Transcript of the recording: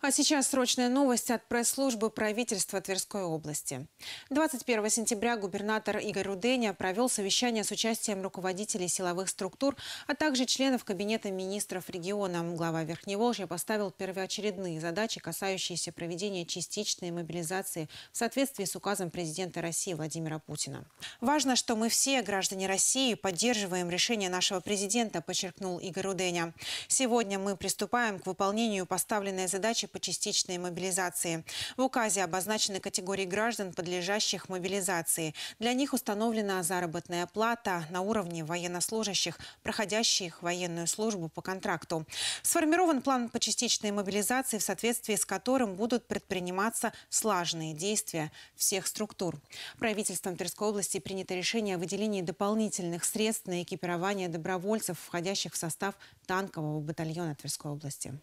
А сейчас срочная новость от пресс-службы правительства Тверской области. 21 сентября губернатор Игорь Руденя провел совещание с участием руководителей силовых структур, а также членов Кабинета министров региона. Глава Верхневолжья поставил первоочередные задачи, касающиеся проведения частичной мобилизации в соответствии с указом президента России Владимира Путина. «Важно, что мы все, граждане России, поддерживаем решение нашего президента», подчеркнул Игорь Руденя. «Сегодня мы приступаем к выполнению поставленной задачи задачи по частичной мобилизации. В указе обозначены категории граждан, подлежащих мобилизации. Для них установлена заработная плата на уровне военнослужащих, проходящих военную службу по контракту. Сформирован план по частичной мобилизации, в соответствии с которым будут предприниматься слаженные действия всех структур. Правительством Тверской области принято решение о выделении дополнительных средств на экипирование добровольцев, входящих в состав танкового батальона Тверской области.